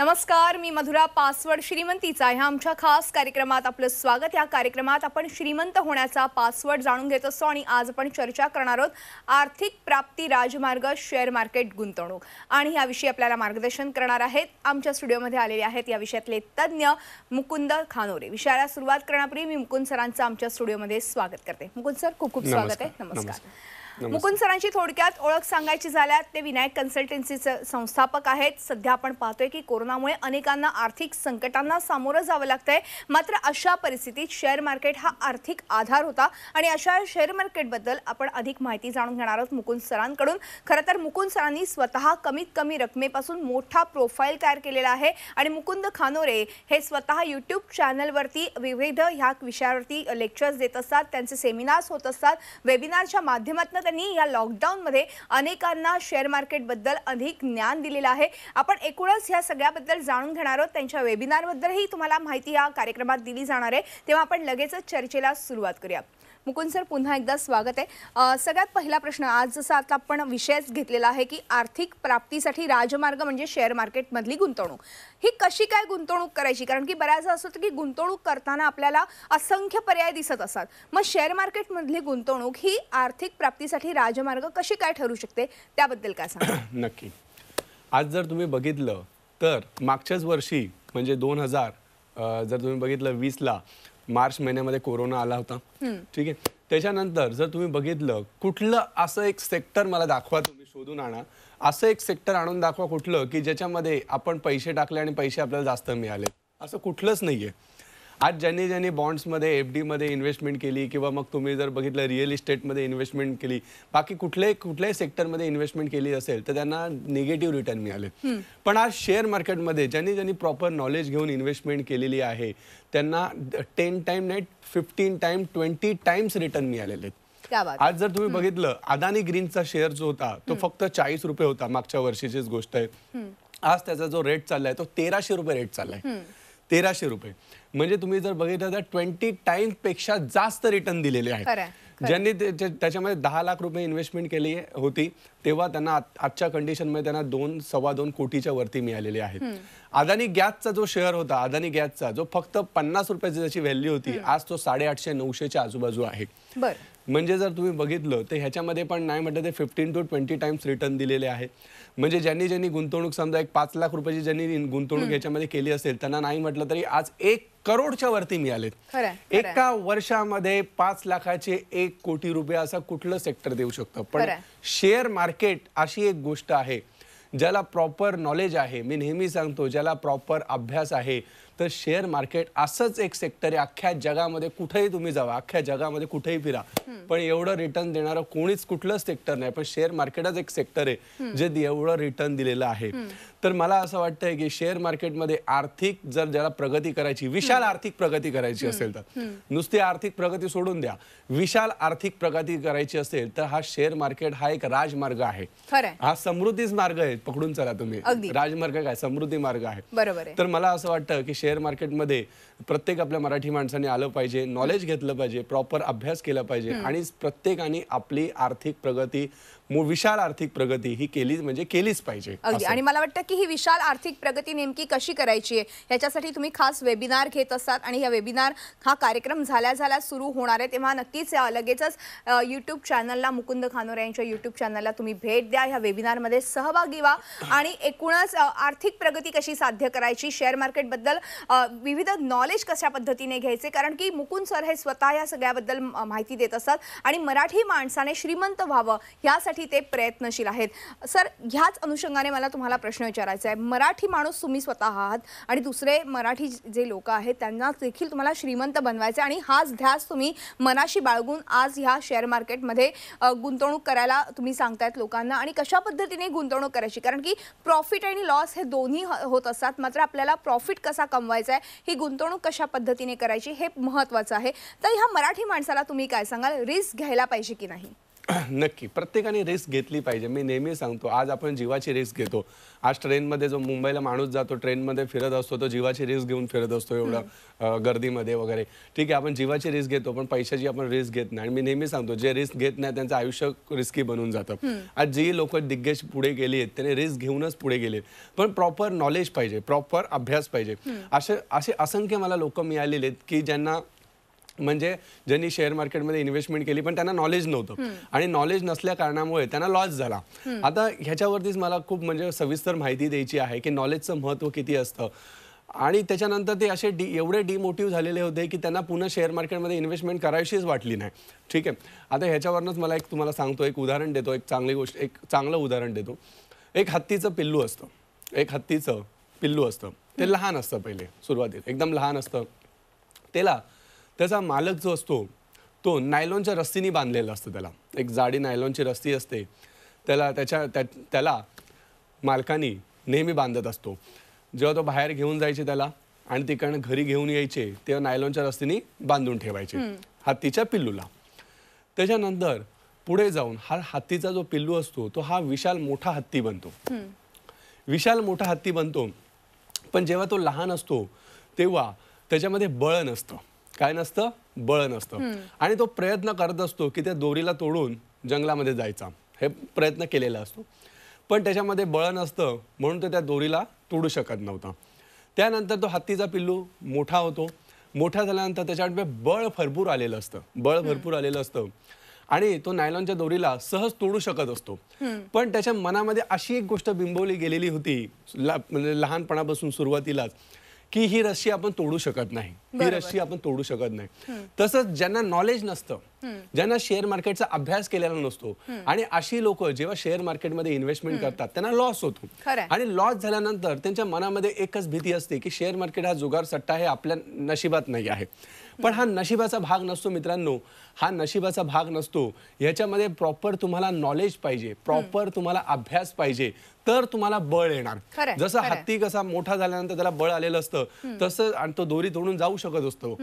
नमस्कार मी मधुरा पासवर्ड श्रीमंतीचा ह्या आमच्या खास कार्यक्रमात आपलं स्वागत या कार्यक्रमात आपण श्रीमंत होण्याचा पासवर्ड जाणून घेत असतो आणि आज आपण चर्चा करणार आहोत आर्थिक प्राप्ती राजमार्ग शेअर मार्केट गुंतवणूक आणि याविषयी आपल्याला मार्गदर्शन करणार आहेत आमच्या स्टुडिओमध्ये आलेले आहेत या विषयातले तज्ज्ञ मुकुंद खानोरे विषयाला सुरुवात करण्यापूर्वी मी मुकुंद सरांचं आमच्या स्टुडिओमध्ये स्वागत करते मुकुंद सर खूप खूप स्वागत आहे नमस्कार मुकुंद सरांची थोडक्यात ओळख सांगायची झाल्या ते विनायक कन्सल्टन्सीचे संस्थापक आहेत सध्या आपण पाहतोय की कोरोनामुळे अनेकांना आर्थिक संकटांना सामोरं जावं लागतंय मात्र अशा परिस्थितीत शेअर मार्केट हा आर्थिक आधार होता आणि अशा शेअर मार्केटबद्दल आपण अधिक माहिती जाणून घेणार आहोत मुकुंद सरांकडून खरं तर मुकुंद सरांनी स्वतः कमीत कमी रकमेपासून मोठा प्रोफाईल तयार केलेला आहे आणि मुकुंद खानोरे हे स्वतः यूट्यूब चॅनलवरती विविध ह्या विषयावरती लेक्चर्स देत असतात त्यांचे सेमिनार्स होत असतात वेबिनारच्या माध्यमातून त्यांनी या लॉकडाऊनमध्ये अनेकांना शेअर मार्केटबद्दल अधिक ज्ञान दिलेलं आहे आपण एकूणच ह्या सगळ्याबद्दल जाणून घेणार आहोत त्यांच्या वेबिनारबद्दलही तुम्हाला माहिती या कार्यक्रमात दिली जाणार आहे तेव्हा आपण लगेचच चर्चेला सुरुवात करूया मुकुंद सर पुन्हा एकदा स्वागत आहे सगळ्यात पहिला प्रश्न आज जसा आता आपण विषयच घेतलेला आहे की आर्थिक प्राप्तीसाठी राजमार्ग म्हणजे शेअर मार्केटमधली गुंतवणूक ही कशी काय गुंतवणूक करायची कारण की बऱ्याचदा असं होतं की गुंतवणूक करताना आपल्याला असंख्य पर्याय दिसत असतात मग शेअर मार्केटमधली गुंतवणूक ही आर्थिक प्राप्तीसाठी राजमार्ग कशी काय ठरू शकते त्याबद्दल काय सांगा नक्की आज जर तुम्ही बघितलं तर मागच्याच वर्षी म्हणजे दोन हजार जर तुम्ही बघितलं वीसला मार्च महिन्यामध्ये कोरोना आला होता ठीक आहे त्याच्यानंतर जर तुम्ही बघितलं कुठलं असं एक सेक्टर मला दाखवा तुम्ही शोधून आणा असं एक सेक्टर आणून दाखवा कुठलं की ज्याच्यामध्ये आपण पैसे टाकले आणि पैसे आपल्याला जास्त मिळाले असं कुठलंच नाही आज ज्यांनी ज्यांनी बॉन्ड्समध्ये एफ डीमध्ये इन्व्हेस्टमेंट केली किंवा मग तुम्ही जर बघितलं रिअल इस्टेटमध्ये इन्व्हेस्टमेंट केली बाकी कुठल्याही कुठल्याही सेक्टरमध्ये इन्व्हेस्टमेंट केली असेल तर त्यांना निगेटिव्ह रिटर्न मिळाले पण आज शेअर मार्केटमध्ये ज्यांनी ज्यांनी प्रॉपर नॉलेज घेऊन इन्व्हेस्टमेंट केलेली आहे त्यांना टेन टाइम नाही fifteen time twenty times return मिळालेले आज जर तुम्ही बघितलं अदानी ग्रीनचा शेअर जो होता तो फक्त चाळीस रुपये होता मागच्या वर्षीचीच गोष्ट आहे आज त्याचा जो रेट चाललाय तो तेराशे रुपये रेट चाललाय तेराशे रुपये म्हणजे तुम्ही जर बघितलं तर ट्वेंटी पेक्षा जास्त रिटर्न दिलेले आहेत ज्यांनी त्याच्यामध्ये दहा लाख रुपये इन्व्हेस्टमेंट केली होती तेव्हा त्यांना आजच्या कंडिशनमध्ये त्यांना दोन सव्वा दोन कोटीच्या वरती मिळालेले आहेत अदानी गॅसचा जो शेअर होता अदानी गॅसचा जो फक्त पन्नास रुपयाची त्याची व्हॅल्यू होती आज तो साडेआठशे नऊशेच्या आजूबाजू आहे म्हणजे जर तुम्ही बघितलं तर ह्याच्यामध्ये पण नाही म्हटलं ते fifteen to twenty times return दिलेले आहे म्हणजे ज्यांनी ज्यांनी गुंतवणूक समजा एक पाच लाख रुपयाची ज्यांनी गुंतवणूक ह्याच्यामध्ये केली असेल त्यांना नाही म्हटलं तरी आज एक करोडच्या वरती मिळालेत एका वर्षामध्ये पाच लाखाचे एक कोटी रुपये असं कुठलं सेक्टर देऊ शकतं पण शेअर मार्केट अशी एक गोष्ट आहे ज्याला प्रॉपर नॉलेज आहे मी नेहमी सांगतो ज्याला प्रॉपर अभ्यास आहे तर शेअर मार्केट असंच एक सेक्टर आहे अख्ख्या जगामध्ये कुठेही तुम्ही जावा अख्ख्या जगामध्ये कुठेही फिरा पण एवढं रिटर्न देणारं कोणीच कुठलंच सेक्टर नाही पण शेअर मार्केटच एक सेक्टर आहे जे एवढं रिटर्न दिलेलं आहे तर मला असं वाटतंय की शेअर मार्केटमध्ये आर्थिक जर ज्याला प्रगती करायची विशाल आर्थिक प्रगती करायची असेल तर नुसती आर्थिक प्रगती सोडून द्या विशाल आर्थिक प्रगती करायची असेल तर हा शेअर मार्केट हा एक राजमार्ग आहे हा समृद्धीच मार्ग आहे पकडून चला तुम्ही राजमार्ग काय समृद्धी मार्ग आहे बरोबर तर मला असं वाटतं की शेअर मार्केटमध्ये प्रत्येक आपल्या मराठी माणसाने आलं पाहिजे नॉलेज घेतलं पाहिजे प्रॉपर अभ्यास केला पाहिजे आणि प्रत्येकाने आपली आर्थिक प्रगती विशाल आर्थिक प्रगती ही केली म्हणजे केलीच पाहिजे आणि मला वाटतं की ही विशाल आर्थिक प्रगती नेमकी कशी करायची आहे याच्यासाठी तुम्ही खास वेबिनार घेत असतात आणि या वेबिनार हा कार्यक्रम झाल्या झाल्या सुरू होणार आहे तेव्हा नक्कीच लगेचच यूट्यूब चॅनलला मुकुंद खानोरे यांच्या युट्यूब चॅनलला तुम्ही भेट द्या ह्या वेबिनारमध्ये सहभागी व्हा आणि एकूणच आर्थिक प्रगती कशी साध्य करायची शेअर मार्केटबद्दल विविध नॉलेज नॉलेज कशा पद्धतीने घ्यायचे कारण की मुकुंद सर हे स्वतः या सगळ्याबद्दल माहिती देत असतात आणि मराठी माणसाने श्रीमंत व्हावं यासाठी ते प्रयत्नशील आहेत सर ह्याच अनुषंगाने मला तुम्हाला प्रश्न विचारायचा आहे मराठी माणूस तुम्ही स्वतः आहात आणि दुसरे मराठी जे लोक आहेत त्यांना देखील तुम्हाला श्रीमंत बनवायचे आणि हाच ध्यास तुम्ही मनाशी बाळगून आज ह्या शेअर मार्केटमध्ये गुंतवणूक करायला तुम्ही सांगतायत लोकांना आणि कशा पद्धतीने गुंतवणूक करायची कारण की प्रॉफिट आणि लॉस हे दोन्ही होत असतात मात्र आपल्याला प्रॉफिट कसा कमवायचा आहे ही गुंतवणूक कशा पद्धतीने करायची हे महत्त्वाचं आहे तर ह्या मराठी माणसाला तुम्ही काय सांगाल रिस्क घ्यायला पाहिजे की नाही नक्की प्रत्येकाने रिस्क घेतली पाहिजे मी नेहमी सांगतो आज आपण जीवाची रिस्क घेतो आज ट्रेनमध्ये जो मुंबईला माणूस जातो ट्रेनमध्ये फिरत असतो तो जीवाची रिस्क घेऊन फिरत असतो एवढं गर्दीमध्ये वगैरे ठीक आहे आपण जीवाची रिस्क घेतो पण पैशाची आपण रिस्क घेत नाही आणि मी नेहमी सांगतो जे रिस्क घेत नाही त्यांचं आयुष्य रिस्की बनून जातं आज जी लोक दिग्गज पुढे गेली आहेत त्यांनी रिस्क घेऊनच पुढे गेले पण प्रॉपर नॉलेज पाहिजे प्रॉपर अभ्यास पाहिजे असे असे असंख्य मला लोक मिळालेले आहेत की ज्यांना म्हणजे ज्यांनी शेअर मार्केटमध्ये इन्व्हेस्टमेंट केली पण त्यांना नॉलेज नव्हतं आणि नॉलेज नसल्या कारणामुळे त्यांना लॉस झाला आता ह्याच्यावरतीच मला खूप म्हणजे सविस्तर माहिती द्यायची आहे की नॉलेजचं महत्व किती असतं आणि त्याच्यानंतर ते असे डी एवढे डिमोटिव्ह झालेले होते की त्यांना पुन्हा शेअर मार्केटमध्ये इन्व्हेस्टमेंट करायचीच वाटली नाही ठीक आहे आता ह्याच्यावरनंच मला एक तुम्हाला सांगतो एक उदाहरण देतो एक चांगली गोष्ट एक चांगलं उदाहरण देतो एक हत्तीचं पिल्लू असतं एक हत्तीचं पिल्लू असतं ते लहान असतं पहिले सुरुवातीला एकदम लहान असतं त्याला त्याचा मालक जो असतो तो नायलॉनच्या रस्तीने बांधलेला असतो त्याला एक जाडी नायलॉनची रस्ती असते त्याला त्याच्या त्या त्याला मालकानी नेहमी बांधत असतो जेव्हा तो बाहेर घेऊन जायचे त्याला आणि तिकडनं घरी घेऊन यायचे तेव्हा नायलॉनच्या रस्तीने बांधून ठेवायचे हत्तीच्या पिल्लूला त्याच्यानंतर पुढे जाऊन हा हत्तीचा जो पिल्लू असतो तो हा विशाल मोठा हत्ती बनतो विशाल मोठा हत्ती बनतो पण जेव्हा तो लहान असतो तेव्हा त्याच्यामध्ये बळ नसतं काय नसतं बळ नसतं आणि तो प्रयत्न करत असतो की त्या दोरीला तोडून जंगलामध्ये जायचा हे प्रयत्न केलेला असतो पण त्याच्यामध्ये बळ नसतं म्हणून तो त्या दोरीला तोडू शकत नव्हता त्यानंतर तो हत्तीचा पिल्लू मोठा होतो मोठा झाल्यानंतर त्याच्यामध्ये बळ भरपूर आलेलं असतं बळ भरपूर आलेलं असतं आणि तो नायलॉनच्या दोरीला सहज तोडू शकत असतो पण त्याच्या मनामध्ये अशी एक गोष्ट बिंबवली गेलेली होती म्हणजे लहानपणापासून सुरुवातीलाच की ही रस्सी आपण तोडू शकत नाही ही रस्सी आपण तोडू शकत नाही तसंच ज्यांना नॉलेज नसतं ज्यांना शेअर मार्केटचा अभ्यास केलेला नसतो आणि अशी लोक जेव्हा शेअर मार्केटमध्ये इन्व्हेस्टमेंट करतात त्यांना लॉस होतो आणि लॉस झाल्यानंतर त्यांच्या मनामध्ये एकच भीती असते की शेअर मार्केट हा जुगार सट्टा हे आपल्या नशिबात नाही आहे पण हा नशिबाचा भाग नसतो मित्रांनो हा नशिबाचा भाग नसतो याच्यामध्ये प्रॉपर तुम्हाला नॉलेज पाहिजे प्रॉपर तुम्हाला अभ्यास पाहिजे तर तुम्हाला बळ येणार जसं हत्ती कसा मोठा झाल्यानंतर त्याला बळ आलेलं असतं तसं आणि तो दोरी तोडून जाऊ शकत असतो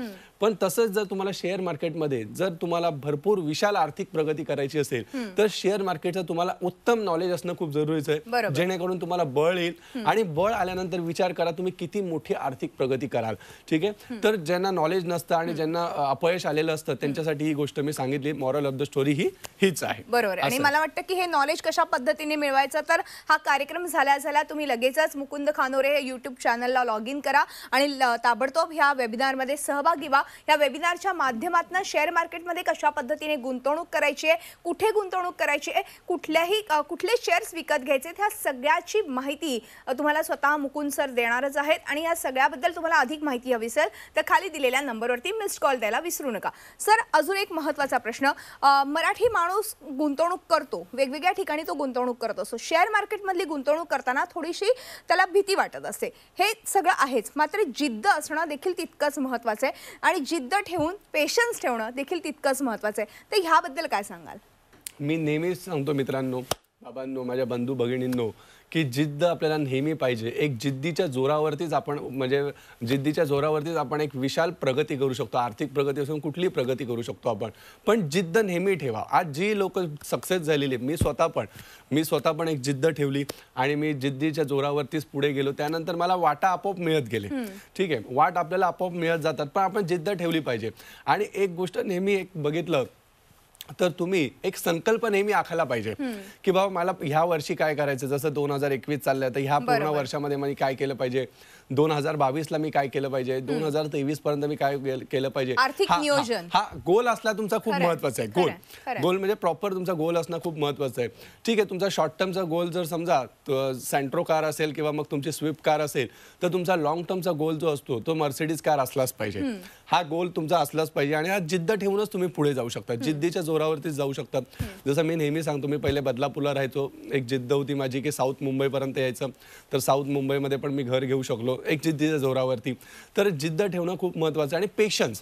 पण तसंच जर तुम्हाला शेअर मार्केटमध्ये जर तुम्हाला भरपूर विशाल आर्थिक प्रगती करायची असेल तर शेअर मार्केटचं तुम्हाला उत्तम नॉलेज असणं खूप जरुरीचं आहे जेणेकरून तुम्हाला बळ येईल आणि बळ आल्यानंतर विचार करा तुम्ही किती मोठी आर्थिक प्रगती कराल ठीक आहे तर ज्यांना नॉलेज नसतं आणि ज्यांना अपयश आलेलं असतं त्यांच्यासाठी ही गोष्ट गोष्ट मी सांगितली मॉरल ऑफ द स्टोरी ही हीच आहे बरोबर आणि मला वाटतं की हे नॉलेज कशा पद्धतीने मिळवायचं तर हा कार्यक्रम झाला झाला तुम्ही लगेचच मुकुंद खानोरे हे यूट्यूब चॅनलला लॉग इन करा आणि ताबडतोब ह्या वेबिनारमध्ये सहभागी व्हा या वेबिनारच्या माध्यमातून शेअर मार्केटमध्ये कशा पद्धतीने गुंतवणूक करायची आहे कुठे गुंतवणूक करायची आहे कुठल्याही कुठले शेअर्स विकत घ्यायचे ह्या सगळ्याची माहिती तुम्हाला स्वतः मुकुंद सर देणारच आहेत आणि या सगळ्याबद्दल तुम्हाला अधिक माहिती हवी असेल तर खाली दिलेल्या नंबरवरती मिस्ड कॉल द्यायला विसरू नका सर अजून एक एक महत्वाचा प्रश्न मराठी माणूस गुंतवणूक करतो वेगवेगळ्या ठिकाणी तो गुंतवणूक करत असतो शेअर मार्केटमधली गुंतवणूक करताना थोडीशी त्याला भीती वाटत असते हे सगळं आहेच मात्र जिद्द असणं देखील तितकंच महत्वाचं आहे आणि जिद्द ठेवून पेशन्स ठेवणं देखील तितकंच महत्वाचं आहे तर ह्याबद्दल काय सांगाल मी नेहमीच सांगतो मित्रांनो बाबांनो माझ्या बंधू भगिनींनो की जिद्द आपल्याला नेहमी पाहिजे एक जिद्दीच्या जोरावरतीच आपण म्हणजे जिद्दीच्या जोरावरतीच आपण एक विशाल प्रगती करू शकतो आर्थिक प्रगती असून कुठली प्रगती करू शकतो आपण पण जिद्द नेहमी ठेवा आज जी लोक सक्सेस झालेली मी स्वतः पण मी स्वतः पण एक जिद्द ठेवली आणि मी जिद्दीच्या जोरावरतीच पुढे गेलो त्यानंतर मला वाटा आपोआप मिळत गेले ठीक आहे वाट आपल्याला आपोआप मिळत जातात पण आपण जिद्द ठेवली पाहिजे आणि एक गोष्ट नेहमी एक बघितलं तर तुम्ही एक संकल्प नेहमी आखायला पाहिजे की बाबा मला ह्या वर्षी काय करायचं जसं दोन हजार एकवीस चाललंय तर ह्या पूर्ण वर्षामध्ये मी काय केलं पाहिजे दोन हजार बावीसला मी काय केलं पाहिजे दोन हजार तेवीस पर्यंत मी काय केलं पाहिजे हा, हा गोल असला तुमचा खूप महत्वाचा आहे गोल गोल म्हणजे प्रॉपर तुमचा गोल असणं खूप महत्वाचं आहे ठीक आहे तुमचा शॉर्ट टर्मचा गोल जर समजा सेंट्रो कार असेल किंवा मग तुमची स्विफ्ट कार असेल तर तुमचा लॉंग टर्मचा गोल जो असतो तो मर्सिडीज कार असलाच पाहिजे हा गोल तुमचा असलाच पाहिजे आणि हा जिद्द ठेवूनच तुम्ही पुढे जाऊ शकता जिद्दीच्या जोरावरती जाऊ शकता जसं मी नेहमी सांगतो मी पहिले बदलापूरला राहायचो एक जिद्द होती माझी की साऊथ मुंबईपर्यंत यायचं तर साऊथ मुंबईमध्ये पण मी घर घेऊ शकलो एक जिद्दीच्या जोरावरती तर जिद्द ठेवणं खूप महत्त्वाचं आणि पेशन्स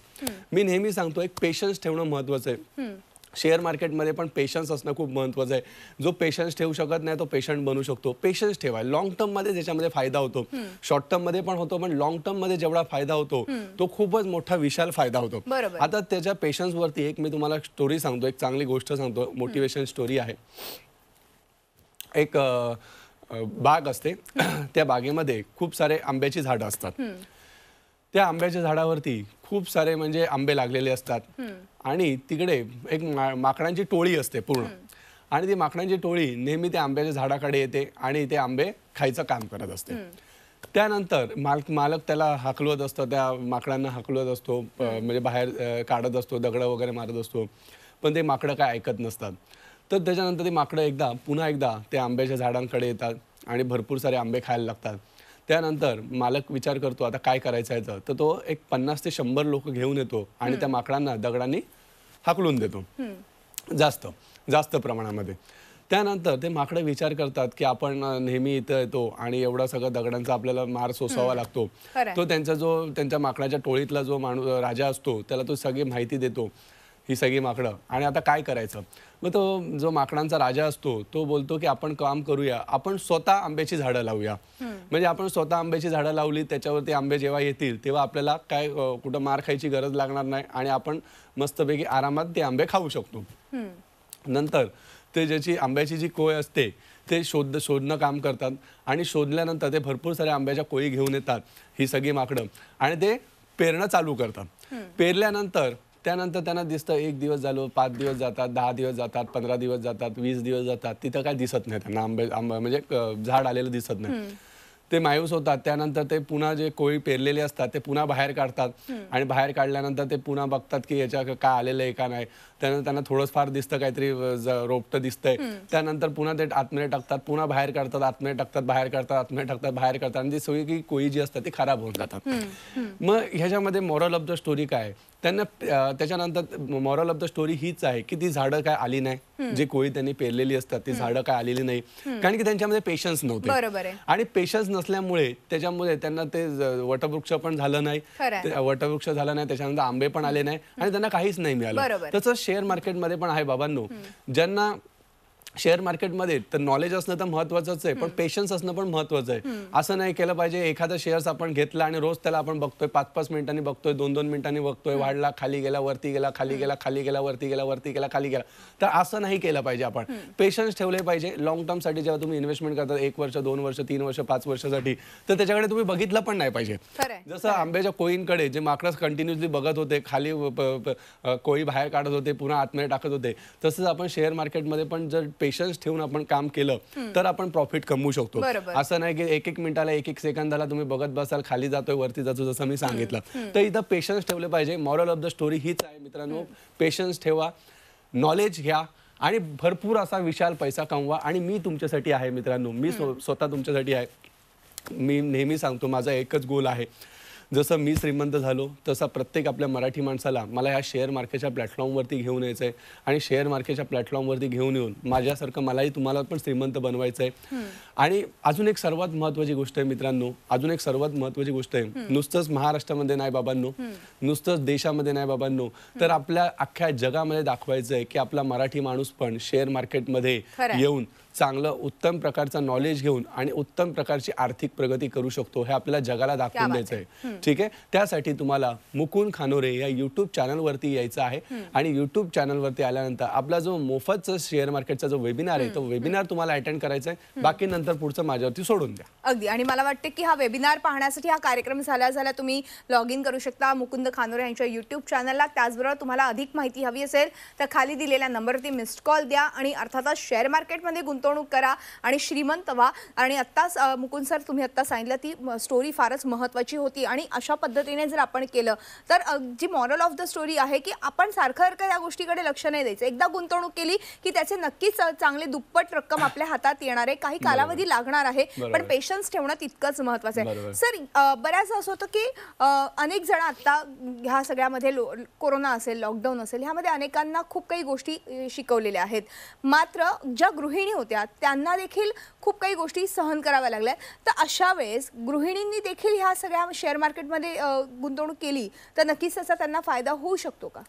मी नेहमी सांगतो एक पेशन्स ठेवणं महत्त्वाचं आहे शेअर मार्केटमध्ये पण पेशन्स असणं खूप महत्त्वाचं आहे जो पेशन्स ठेवू शकत नाही तो पेशंट बनू शकतो पेशन्स ठेवाय लॉंग मध्ये ज्याच्यामध्ये फायदा होतो शॉर्ट टर्म मध्ये पण होतो पण लॉंग मध्ये जेवढा फायदा होतो तो खूपच मोठा विशाल फायदा होतो आता त्याच्या पेशन्सवरती एक मी तुम्हाला स्टोरी सांगतो एक चांगली गोष्ट सांगतो मोटिवेशन स्टोरी आहे एक बाग असते त्या बागेमध्ये खूप सारे आंब्याची झाडं असतात त्या आंब्याच्या झाडावरती खूप सारे म्हणजे आंबे लागलेले असतात आणि तिकडे एक माकडांची टोळी असते पूर्ण आणि ती माकडांची टोळी नेहमी त्या आंब्याच्या झाडाकडे येते आणि ते आंबे खायचं काम करत असते त्यानंतर मालक मालक त्याला हाकलवत असतो त्या माकडांना हाकलवत असतो म्हणजे बाहेर काढत असतो दगडं वगैरे मारत असतो पण ते माकडं काय ऐकत नसतात तर त्याच्यानंतर ते माकडं एकदा पुन्हा एकदा त्या आंब्याच्या झाडांकडे येतात आणि भरपूर सारे आंबे खायला लागतात त्यानंतर मालक विचार करतो आता काय करायचं आहे तर तो एक पन्नास ते शंभर लोक घेऊन येतो आणि त्या माकडांना दगडांनी हाकलून देतो जास्त जास्त प्रमाणामध्ये त्यानंतर ते माकडे विचार करतात की आपण नेहमी इथं येतो आणि एवढा सगळं दगडांचा आपल्याला मार सोसावा लागतो तो त्यांचा जो त्यांच्या माकडाच्या टोळीतला जो माणूस राजा असतो त्याला तो सगळी माहिती देतो ही सगळी माकडं आणि आता काय करायचं मग तो जो माकडांचा राजा असतो तो बोलतो की आपण काम करूया आपण स्वतः आंब्याची झाडं लावूया म्हणजे आपण स्वतः आंब्याची झाडं लावली त्याच्यावरती आंबे जेव्हा येतील तेव्हा आपल्याला काय कुठं मार खायची गरज लागणार नाही आणि आपण मस्तपैकी आरामात ते आंबे खाऊ शकतो नंतर ते ज्याची आंब्याची जी कोय असते ते शोध शोधणं काम करतात आणि शोधल्यानंतर ते भरपूर साऱ्या आंब्याच्या कोळी घेऊन येतात ही सगळी माकडं आणि ते पेरणं चालू करतात पेरल्यानंतर त्यानंतर त्यांना दिसतं एक दिवस झालो पाच दिवस जातात दहा दिवस जातात पंधरा दिवस जातात वीस दिवस जातात तिथं काय दिसत नाही त्यांना आंबे आंबा म्हणजे झाड आलेलं दिसत नाही ते मायूस होतात त्यानंतर ते पुन्हा जे कोळी पेरलेले असतात ते पुन्हा बाहेर काढतात आणि बाहेर काढल्यानंतर ते पुन्हा बघतात की याच्या काय आलेलं आहे का नाही त्यानंतर त्यांना थोडं फार दिसतं काहीतरी रोपट दिसतंय त्यानंतर पुन्हा ते आतमध्ये टाकतात पुन्हा बाहेर काढतात आतमध्ये टाकतात बाहेर काढतात आतमध्ये टाकतात बाहेर काढतात आणि ती सगळी कोळी जी असतात ती खराब होऊन जातात मग ह्याच्यामध्ये मॉरल ऑफ द स्टोरी काय त्यांना त्याच्यानंतर मॉरल ऑफ द स्टोरी हीच आहे की ती झाडं काय आली नाही जी कोळी त्यांनी पेरलेली असतात ती झाडं काय आलेली नाही कारण की त्यांच्यामध्ये पेशन्स नव्हते आणि पेशन्स नसल्यामुळे त्याच्यामुळे त्यांना ते वटवृक्ष पण झालं नाही वटवृक्ष झालं नाही त्याच्यानंतर आंबे पण आले नाही आणि त्यांना काहीच नाही मिळालं तसं शेअर मार्केटमध्ये पण आहे बाबांनो ज्यांना शेअर मार्केटमध्ये तर नॉलेज असणं तर महत्वाचंच आहे पण पेशन्स असणं पण महत्वाचं आहे असं नाही केलं पाहिजे एखादा शेअर्स आपण घेतला आणि रोज त्याला आपण बघतोय पाच पाच मिनिटांनी बघतोय दोन दोन मिनिटांनी बघतोय वाढला खाली गेला वरती गेला खाली गेला खाली गेला वरती गेला वरती गेला खाली गेला तर असं नाही केलं पाहिजे आपण पेशन्स ठेवले पाहिजे लॉंग टर्मसाठी जेव्हा तुम्ही इन्व्हेस्टमेंट करता एक वर्ष दोन वर्ष तीन वर्ष पाच वर्षासाठी तर त्याच्याकडे तुम्ही बघितलं पण नाही पाहिजे जसं आंब्याच्या कोईनकडे जे माकडस कंटिन्युअसली बघत होते खाली कोळी बाहेर काढत होते पुन्हा आतमध्ये टाकत होते तसंच आपण शेअर मार्केटमध्ये पण जर पेशन्स ठेवून आपण काम केलं तर आपण प्रॉफिट कमवू शकतो असं नाही की एक एक मिनिटाला एक एक सेकंदाला तुम्ही बघत बसाल खाली जातोय वरती जातो जसं मी सांगितलं तर इथं पेशन्स ठेवले पाहिजे मॉरल ऑफ द स्टोरी हीच आहे मित्रांनो पेशन्स ठेवा नॉलेज घ्या आणि भरपूर असा विशाल पैसा कमवा आणि मी तुमच्यासाठी आहे मित्रांनो मी स्वतः तुमच्यासाठी आहे मी नेहमी सांगतो माझा एकच गोल आहे जसं मी श्रीमंत झालो तसा प्रत्येक आपल्या मराठी माणसाला मला या शेअर मार्केटच्या प्लॅटफॉर्मवरती घेऊन यायचं आहे आणि शेअर मार्केटच्या प्लॅटफॉर्मवरती घेऊन येऊन माझ्यासारखं मलाही तुम्हाला पण श्रीमंत बनवायचं आहे आणि अजून एक सर्वात महत्त्वाची गोष्ट आहे मित्रांनो अजून एक सर्वात महत्वाची गोष्ट आहे नुसतंच महाराष्ट्रामध्ये नाही बाबांनो नुसतंच देशामध्ये नाही बाबांनो तर आपल्या अख्ख्या जगामध्ये दाखवायचं आहे की आपला मराठी माणूस पण शेअर मार्केटमध्ये येऊन चांगलं उत्तम प्रकारचं नॉलेज घेऊन आणि उत्तम प्रकारची आर्थिक प्रगती करू शकतो हे आपल्याला जगाला दाखवून द्यायचं आहे ठीक आहे त्यासाठी तुम्हाला मुकुंद खानोरे या युट्यूब चॅनलवरती यायचं आहे आणि युट्यूब चॅनलवरती आल्यानंतर आपला जो मोफत शेअर मार्केटचा जो वेबिनार आहे तो वेबिनार तुम्हाला अटेंड करायचा आहे बाकी नंतर पुढचं माझ्यावरती सोडून द्या अगदी आणि मला वाटतं की हा वेबिनार पाहण्यासाठी हा कार्यक्रम झाला झाला तुम्ही लॉग इन करू शकता मुकुंद खानोरे यांच्या युट्यूब चॅनलला त्याचबरोबर तुम्हाला अधिक माहिती हवी असेल तर खाली दिलेल्या नंबरवरती मिस्ड कॉल द्या आणि अर्थातच शेअर मार्केटमध्ये गुंतवणूक गुंतवणूक करा आणि श्रीमंत व्हा आणि आत्ताच मुकुंद सर तुम्ही आत्ता सांगितलं ती स्टोरी फारच महत्त्वाची होती आणि अशा पद्धतीने जर आपण केलं तर जी मॉरल ऑफ द स्टोरी आहे की आपण सारखं या गोष्टीकडे लक्ष नाही द्यायचं एकदा गुंतवणूक केली की त्याचे नक्कीच चांगले दुप्पट रक्कम आपल्या हातात येणार आहे काही कालावधी लागणार आहे पण पेशन्स ठेवणं तितकंच महत्वाचं आहे सर बऱ्याच असं होतं की अनेक जण आता ह्या सगळ्यामध्ये कोरोना असेल लॉकडाऊन असेल ह्यामध्ये अनेकांना खूप काही गोष्टी शिकवलेल्या आहेत मात्र ज्या गृहिणी होत्या होत्या त्यांना देखील खूप काही गोष्टी सहन कराव्या लागल्या तर अशा वेळेस गृहिणींनी देखील ह्या सगळ्या शेअर मार्केटमध्ये गुंतवणूक केली तर नक्कीच असा त्यांना फायदा होऊ शकतो का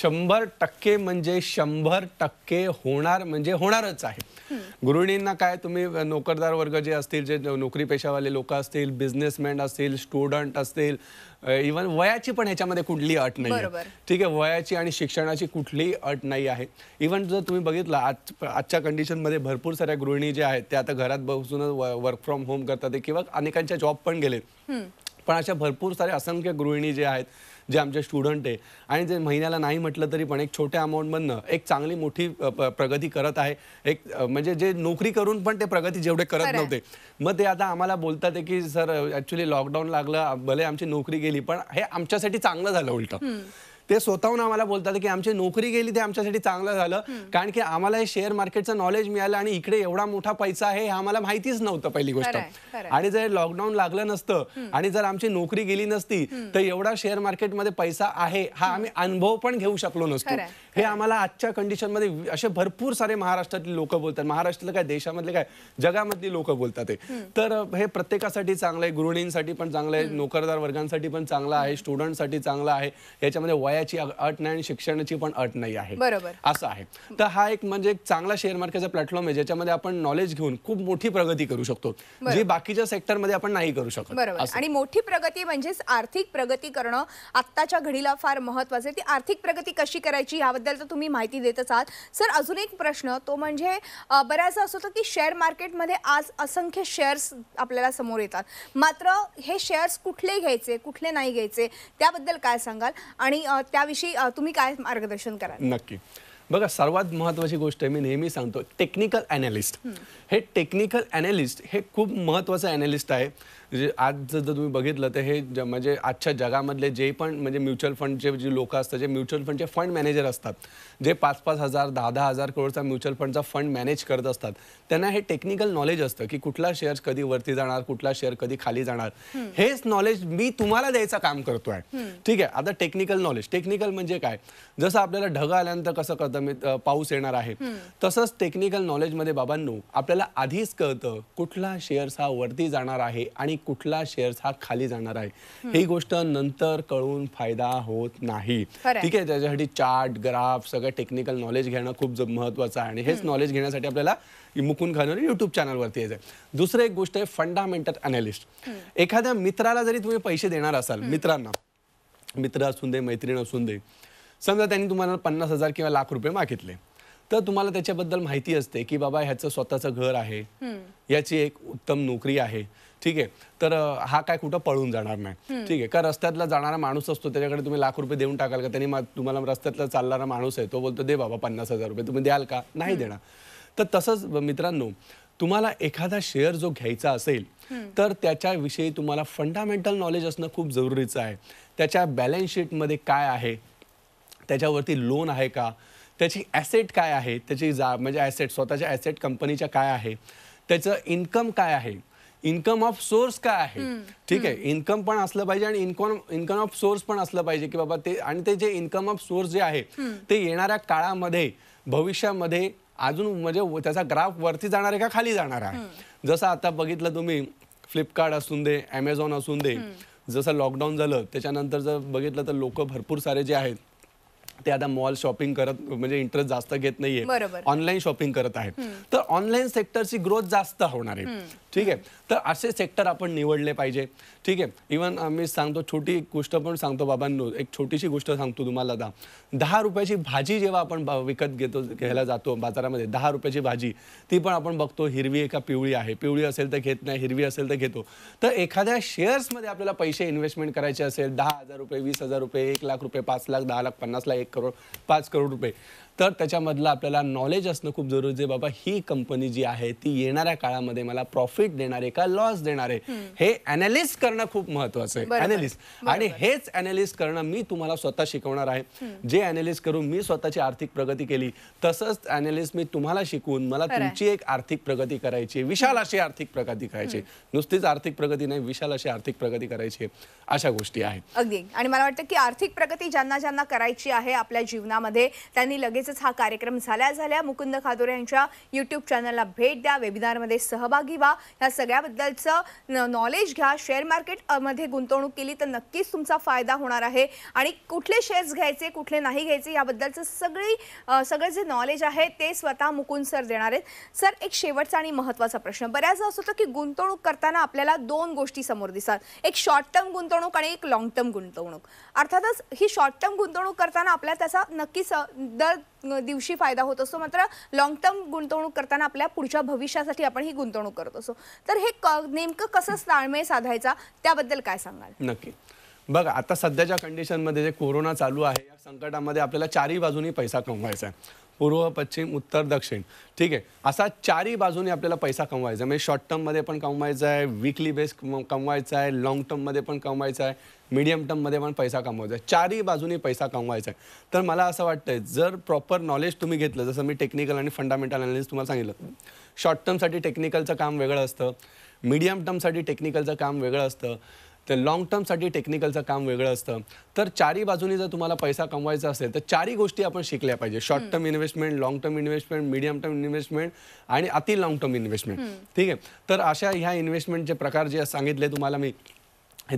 शंभर टक्के म्हणजे शंभर टक्के होणार म्हणजे होणारच आहे गृहिणींना काय तुम्ही नोकरदार वर्ग जे असतील जे नोकरी पेशावाले लोक असतील बिझनेसमॅन असतील स्टुडंट असतील इवन वयाची पण ह्याच्यामध्ये कुठली अट नाही ठीक आहे वयाची आणि शिक्षणाची कुठलीही अट नाही आहे इव्हन जर तुम्ही बघितलं आज आजच्या कंडिशनमध्ये भरपूर साऱ्या गृहिणी ज्या आहेत त्या आता घरात बसूनच वर्क फ्रॉम होम करतात किंवा अनेकांच्या जॉब पण गेले पण अशा भरपूर सारे असंख्य गृहिणी जे आहेत जे आमचे स्टुडंट आहे आणि जे महिन्याला नाही म्हटलं तरी पण एक छोट्या अमाऊंटमधनं एक चांगली मोठी प्रगती करत आहे एक म्हणजे जे नोकरी करून पण ते प्रगती जेवढे करत नव्हते मग ते आता आम्हाला बोलतात की सर ॲक्च्युली लॉकडाऊन लागलं भले आमची नोकरी गेली पण हे आमच्यासाठी चांगलं झालं उलट ते स्वतःहून आम्हाला बोलतात की आमची नोकरी गेली ते आमच्यासाठी चांगलं झालं कारण की आम्हाला हे शेअर मार्केटचं नॉलेज मिळालं आणि इकडे एवढा मोठा पैसा आहे हे आम्हाला माहितीच नव्हतं पहिली गोष्ट आणि जर लॉकडाऊन लागलं नसतं आणि जर आमची नोकरी गेली नसती तर एवढा शेअर मार्केटमध्ये पैसा आहे हा आम्ही अनुभव पण घेऊ शकलो नसतो हे आम्हाला आजच्या कंडिशनमध्ये असे भरपूर सारे महाराष्ट्रातले लोक बोलतात महाराष्ट्रातले काय देशामधले काय जगामधली लोक बोलतात तर हे प्रत्येकासाठी चांगलं आहे गृहिणींसाठी पण चांगलं आहे नोकरदार वर्गांसाठी पण चांगलं आहे स्टुडंटसाठी चांगलं आहे याच्यामध्ये वयाची अट नाही आणि शिक्षणाची पण अट नाही आहे बरोबर असं आहे तर हा एक म्हणजे एक चांगला शेअर मार्केटचा प्लॅटफॉर्म आहे ज्याच्यामध्ये आपण नॉलेज घेऊन खूप मोठी प्रगती करू शकतो जे बाकीच्या सेक्टरमध्ये आपण नाही करू शकतो बरोबर आणि मोठी प्रगती म्हणजेच आर्थिक प्रगती करणं आत्ताच्या घडीला फार महत्वाचं आहे ती आर्थिक प्रगती कशी करायची यावर त्याबद्दल तर तुम्ही माहिती देतच आहात सर अजून एक प्रश्न तो म्हणजे बऱ्याच असं होतं की शेअर मार्केटमध्ये आज असंख्य शेअर्स आपल्याला समोर येतात मात्र हे शेअर्स कुठले घ्यायचे कुठले नाही घ्यायचे त्याबद्दल काय सांगाल आणि त्याविषयी तुम्ही काय मार्गदर्शन कराल नक्की बघा सर्वात महत्वाची गोष्ट मी नेहमी सांगतो टेक्निकल अनालिस्ट हे टेक्निकल ॲनालिस्ट हे खूप महत्त्वाचं ॲनालिस्ट आहे म्हणजे आज जर तुम्ही बघितलं तर हे म्हणजे आजच्या जगामधले जे पण म्हणजे म्युच्युअल फंडचे जे लोक असतात जे म्युच्युअल फंडचे फंड मॅनेजर असतात जे पाच पाच हजार दहा दहा हजार करोडचा म्युच्युअल फंडचा फंड मॅनेज करत असतात त्यांना हे टेक्निकल नॉलेज असतं की कुठला शेअर कधी वरती जाणार कुठला शेअर कधी खाली जाणार हेच नॉलेज मी तुम्हाला द्यायचं काम करतो आहे ठीक आहे आता टेक्निकल नॉलेज टेक्निकल म्हणजे काय जसं आपल्याला ढग आल्यानंतर कसं कळतं पाऊस येणार आहे तसंच टेक्निकल नॉलेजमध्ये बाबांनो आपल्याला आपल्याला आधीच कळतं कुठला शेअर्स हा वरती जाणार आहे आणि कुठला शेअर्स हा खाली जाणार आहे ही गोष्ट नंतर कळून फायदा होत नाही ठीक आहे त्याच्यासाठी चार्ट ग्राफ सगळं टेक्निकल नॉलेज घेणं खूप महत्वाचं आहे आणि हेच नॉलेज घेण्यासाठी आपल्याला मुकुंद खानवर युट्यूब चॅनलवरती यायचं आहे दुसरं एक गोष्ट आहे फंडामेंटल अनालिस्ट एखाद्या मित्राला जरी तुम्ही पैसे देणार असाल मित्रांना मित्र असून दे मैत्रीण असून दे समजा त्यांनी तुम्हाला पन्नास हजार किंवा लाख रुपये मागितले तर तुम्हाला त्याच्याबद्दल माहिती असते की बाबा ह्याचं स्वतःचं घर आहे याची एक उत्तम नोकरी आहे ठीक आहे तर हा काय कुठं पळून जाणार नाही ठीक आहे का रस्त्यातला जाणारा माणूस असतो त्याच्याकडे तुम्ही लाख रुपये देऊन टाकाल का त्यांनी तुम्हाला रस्त्यातला चालणारा माणूस आहे तो बोलतो दे बाबा पन्नास हजार रुपये तुम्ही द्याल का नाही देणार तर तसंच मित्रांनो तुम्हाला एखादा शेअर जो घ्यायचा असेल तर त्याच्याविषयी तुम्हाला फंडामेंटल नॉलेज असणं खूप जरुरीचं आहे त्याच्या बॅलन्स शीटमध्ये काय आहे त्याच्यावरती लोन आहे का त्याची ॲसेट काय आहे त्याची जा म्हणजे ॲसेट स्वतःच्या ॲसेट कंपनीच्या काय आहे त्याचं इन्कम काय आहे इन्कम ऑफ सोर्स काय आहे ठीक आहे इन्कम पण असलं पाहिजे आणि इन्कम इन्कम ऑफ सोर्स पण असलं पाहिजे की बाबा ते आणि ते जे इन्कम ऑफ सोर्स जे आहे ते येणाऱ्या काळामध्ये भविष्यामध्ये अजून म्हणजे त्याचा ग्राफ वरती जाणार आहे का खाली जाणार आहे जसं आता बघितलं तुम्ही फ्लिपकार्ट असून दे ॲमेझॉन असून दे जसं लॉकडाऊन झालं त्याच्यानंतर जर बघितलं तर लोक भरपूर सारे जे आहेत ते आता मॉल शॉपिंग करत म्हणजे इंटरेस्ट जास्त घेत नाहीये ऑनलाईन शॉपिंग करत आहेत तर ऑनलाईन सेक्टरची ग्रोथ जास्त होणार आहे ठीक आहे तर असे सेक्टर आपण निवडले पाहिजे ठीक आहे इवन आम्ही सांगतो छोटी गोष्ट पण सांगतो बाबांनो एक छोटीशी गोष्ट सांगतो तुम्हाला दहा दहा रुपयाची भाजी जेव्हा आपण विकत घेतो घ्यायला जातो बाजारामध्ये दहा रुपयाची भाजी ती पण आपण बघतो हिरवी एका पिवळी आहे पिवळी असेल तर घेत नाही हिरवी असेल तर घेतो तर एखाद्या शेअर्समध्ये आपल्याला पैसे इन्व्हेस्टमेंट करायचे असेल दहा हजार रुपये वीस हजार रुपये एक लाख रुपये पाच लाख दहा लाख पन्नास लाख एक करोड पाच करोड रुपये तर त्याच्यामधलं आपल्याला नॉलेज असणं खूप जरूरी आहे बाबा ही कंपनी जी आहे ती येणाऱ्या काळामध्ये मला प्रॉफिट देणार आहे का लॉस देणार आहे हे अनालिस्ट करणं खूप महत्वाचं आहे अनालिस्ट आणि हेच अनालिस्ट करणं मी तुम्हाला स्वतः शिकवणार आहे जे अनालिस्ट करून मी स्वतःची आर्थिक प्रगती केली तसंच अनालिस्ट मी तुम्हाला शिकवून मला तुमची एक आर्थिक प्रगती करायची विशाल अशी आर्थिक प्रगती करायची नुसतीच आर्थिक प्रगती नाही विशाल अशी आर्थिक प्रगती करायची अशा गोष्टी आहेत अगदी आणि मला वाटतं की आर्थिक प्रगती ज्यांना ज्यांना करायची आहे आपल्या जीवनामध्ये त्यांनी लगेच तसंच हा कार्यक्रम झाल्या झाल्या मुकुंद खादोरे यांच्या युट्यूब चॅनलला भेट द्या वेबिनारमध्ये सहभागी व्हा या सगळ्याबद्दलचं नॉलेज घ्या शेअर मार्केटमध्ये गुंतवणूक केली तर नक्कीच तुमचा फायदा होणार आहे आणि कुठले शेअर्स घ्यायचे कुठले नाही घ्यायचे याबद्दलचं सगळी सगळं जे नॉलेज आहे ते स्वतः मुकुंद सर देणार आहेत सर एक शेवटचा आणि महत्त्वाचा प्रश्न बऱ्याचदा असं होतं की गुंतवणूक करताना आपल्याला दोन गोष्टी समोर दिसतात एक शॉर्ट टर्म गुंतवणूक आणि एक लॉंग टर्म गुंतवणूक अर्थातच ही शॉर्ट टर्म गुंतवणूक करताना आपल्याला त्याचा नक्कीच दर दिवशी फायदा होत असतो मात्र लॉंग टर्म गुंतवणूक करताना आपल्या पुढच्या भविष्यासाठी आपण ही गुंतवणूक करत असतो तर हे नेमकं कसं ताळमेळ साधायचा त्याबद्दल काय सांगाल नक्की बघ आता सध्याच्या कंडिशनमध्ये जे कोरोना चालू आहे या संकटामध्ये आपल्याला चारही बाजूनी पैसा कमवायचा आहे पूर्व पश्चिम उत्तर दक्षिण ठीक आहे असा चारही बाजूने आपल्याला पैसा कमवायचा आहे म्हणजे शॉर्ट टर्ममध्ये पण कमवायचा आहे वीकली बेस कमवायचा आहे लॉंग टर्ममध्ये पण कमवायचा आहे मिडियम टर्ममध्ये पण पैसा कमवायचा आहे चारही बाजूने पैसा कमवायचा आहे तर मला असं वाटतंय जर प्रॉपर नॉलेज तुम्ही घेतलं जसं मी टेक्निकल आणि फंडामेंटल अनालिसिस तुम्हाला सांगितलं शॉर्ट टर्मसाठी टेक्निकलचं काम वेगळं असतं मीडियम टर्मसाठी टेक्निकलचं काम वेगळं असतं ते लाँग टर्मसाठी टेक्निकलचं काम वेगळं असतं तर चारी बाजूने जर तुम्हाला पैसा कमवायचा असेल तर चारी गोष्टी आपण शिकल्या पाहिजे short term investment long term investment medium term investment आणि अति लॉन्ग टर्म इन्व्हेस्टमेंट ठीक आहे तर अशा ह्या इन्व्हेस्टमेंटचे प्रकार जे सांगितले तुम्हाला मी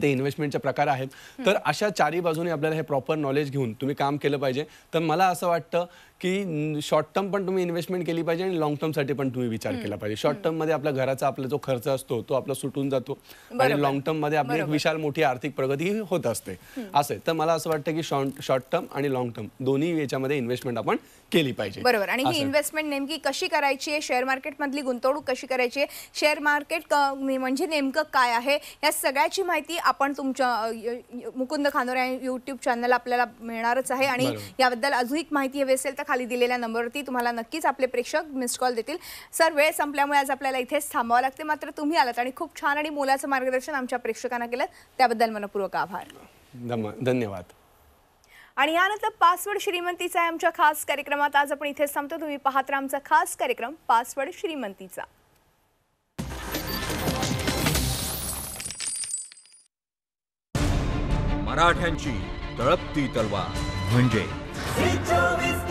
ते इन्व्हेस्टमेंटचे प्रकार आहेत तर अशा चारी बाजूने आपल्याला हे प्रॉपर नॉलेज घेऊन तुम्ही काम केलं पाहिजे तर मला असं वाटतं की शॉर्ट टर्म पण तुम्ही इन्व्हेस्टमेंट केली पाहिजे आणि लॉंग टर्मसाठी पण तुम्ही विचार केला पाहिजे शॉर्ट टर्म मध्ये आपल्या घराचा आपला जो खर्च असतो तो आपला सुटून जातो आणि लॉंग मध्ये आपली एक विशाल मोठी आर्थिक प्रगती होत असते असं तर मला असं वाटतं की शॉर्ट टर्म आणि लॉंग टर्म दोन्ही याच्यामध्ये इन्व्हेस्टमेंट आपण केली पाहिजे बरोबर आणि ही इन्व्हेस्टमेंट नेमकी कशी करायची आहे शेअर मार्केटमधली गुंतवणूक कशी करायची आहे शेअर मार्केट म्हणजे नेमकं काय आहे या सगळ्याची माहिती आपण तुमच्या मुकुंद खानोर या यूट्यूब चॅनल आपल्याला मिळणारच आहे आणि याबद्दल अजून एक माहिती हवी असेल तर खाली दिलेल्या नंबरवरती तुम्हाला नक्कीच आपले प्रेक्षक मिस्ड कॉल देतील सर वेळ संपल्यामुळे आज आपल्याला इथेच थांबावं लागते मात्र तुम्ही आलात आणि खूप छान आणि मोलाचं मार्गदर्शन आमच्या प्रेक्षकांना केलं त्याबद्दल मनपूर्वक आभार धन्यवाद आणि यानंतर पासवर्ड श्रीमंतीचा आहे आमच्या खास कार्यक्रमात आज आपण इथेच थांबतो तुम्ही पाहत राहा आमचा खास कार्यक्रम पासवर्ड श्रीमंतीचा मराठ्यांची तळपती तलवार म्हणजे